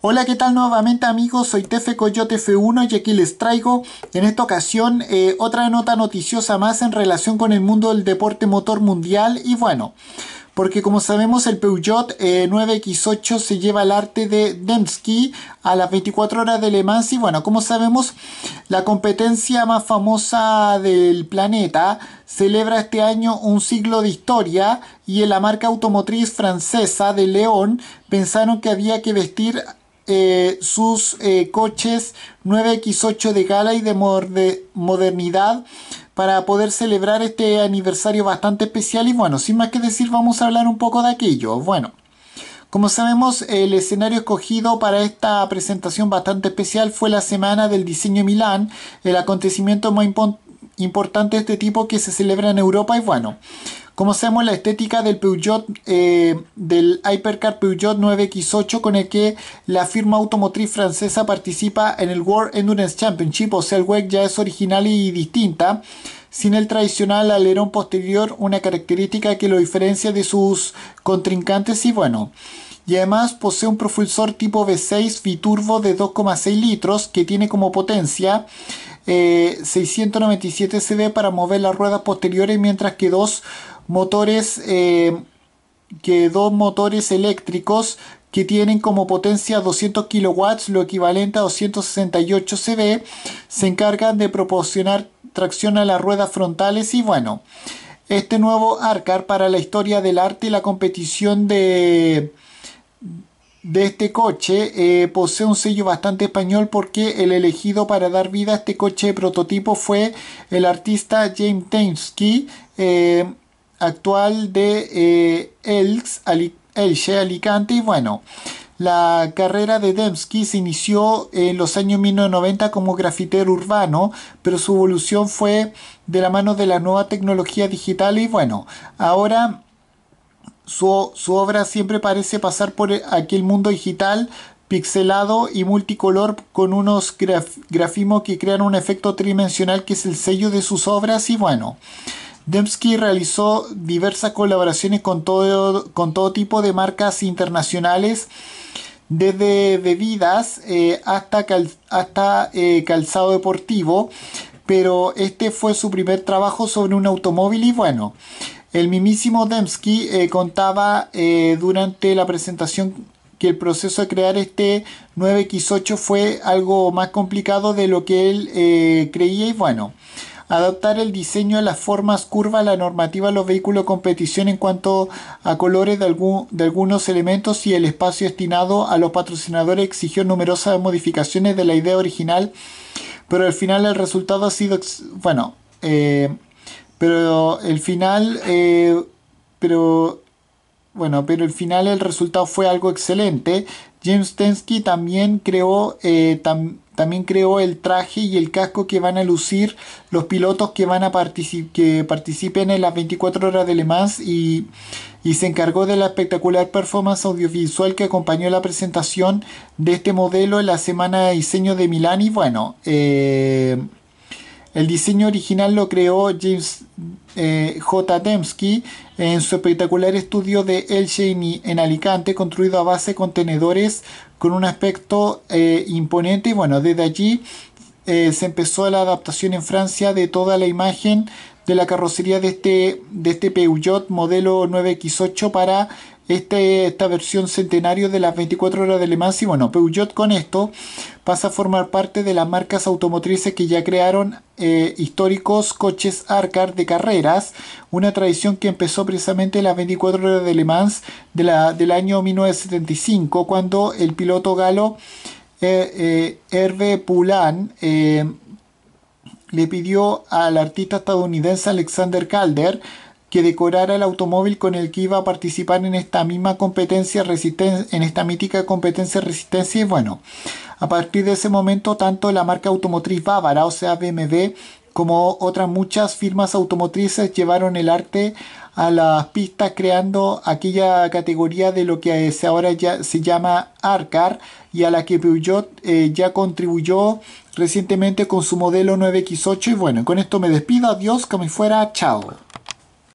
Hola, ¿qué tal nuevamente amigos? Soy Tefe Coyote F1 y aquí les traigo en esta ocasión eh, otra nota noticiosa más en relación con el mundo del deporte motor mundial y bueno, porque como sabemos el Peugeot 9X8 eh, se lleva el arte de Dembski a las 24 horas de Le Mans y bueno, como sabemos la competencia más famosa del planeta celebra este año un siglo de historia y en la marca automotriz francesa de León pensaron que había que vestir eh, sus eh, coches 9X8 de gala y de, de modernidad para poder celebrar este aniversario bastante especial y bueno, sin más que decir vamos a hablar un poco de aquello. Bueno, como sabemos el escenario escogido para esta presentación bastante especial fue la Semana del Diseño Milán, el acontecimiento más importante de este tipo que se celebra en Europa y bueno, como sabemos la estética del Peugeot, eh, del Hypercar Peugeot 9X8 con el que la firma automotriz francesa participa en el World Endurance Championship, o sea, el WEC ya es original y distinta, sin el tradicional alerón posterior, una característica que lo diferencia de sus contrincantes y bueno. Y además posee un propulsor tipo V6 biturbo de 2,6 litros que tiene como potencia 697 eh, cd para mover las ruedas posteriores mientras que dos motores, eh, que dos motores eléctricos que tienen como potencia 200 kilowatts, lo equivalente a 268 CV, se encargan de proporcionar tracción a las ruedas frontales y bueno, este nuevo ARCAR para la historia del arte y la competición de, de este coche eh, posee un sello bastante español porque el elegido para dar vida a este coche de prototipo fue el artista James Tensky. Eh, actual de eh, Elche, Alicante. Y bueno, la carrera de Dembski se inició en los años 1990 como grafitero urbano, pero su evolución fue de la mano de la nueva tecnología digital. Y bueno, ahora... Su, obra siempre parece pasar por aquel mundo digital pixelado y multicolor con unos grafimos grafismos que crean un efecto tridimensional que es el sello de sus obras y bueno, Dembski realizó diversas colaboraciones con todo, con todo tipo de marcas internacionales, desde bebidas eh, hasta, hasta eh, calzado deportivo, pero este fue su primer trabajo sobre un automóvil y bueno, el mismísimo Dembski eh, contaba durante la presentación que el proceso de crear este 9X8 fue algo más complicado de lo que él creía y bueno adaptar el diseño a las formas curvas, la normativa a los vehículos competición en cuanto a colores de, algún, de algunos elementos y el espacio destinado a los patrocinadores exigió numerosas modificaciones de la idea original, pero al final el resultado ha sido, bueno, eh, pero el final, eh, pero bueno, pero al final el resultado fue algo excelente. James Tensky también creó, eh, también creó el traje y el casco que van a lucir los pilotos que van a que participen en las 24 horas de Le Mans y, se encargó de la espectacular performance audiovisual que acompañó la presentación de este modelo en la semana de diseño de Milán y bueno, eh, el diseño original lo creó James eh, J. Dembski en su espectacular estudio de El Cheney en Alicante, construido a base de contenedores con un aspecto eh, imponente. Y bueno, desde allí eh, se empezó la adaptación en Francia de toda la imagen de la carrocería de este, de este Peugeot modelo 9X8 para este, esta versión centenario de las 24 horas de Le Mans. Y bueno, Peugeot con esto pasa a formar parte de las marcas automotrices que ya crearon eh, históricos coches Arcar de carreras, una tradición que empezó precisamente en las 24 horas de Le Mans de la, del año 1975, cuando el piloto galo eh, eh, eh, le pidió al artista estadounidense Alexander Calder que decorara el automóvil con el que iba a participar en esta misma competencia resistencia, en esta mítica competencia resistencia y bueno, a partir de ese momento tanto la marca automotriz bávara, o sea BMW, como otras muchas firmas automotrices llevaron el arte a las pistas creando aquella categoría de lo que eh, ahora ya se llama ARCAR y a la que Peugeot eh, ya contribuyó recientemente con su modelo 9X8 y bueno, con esto me despido, adiós, como fuera, chao.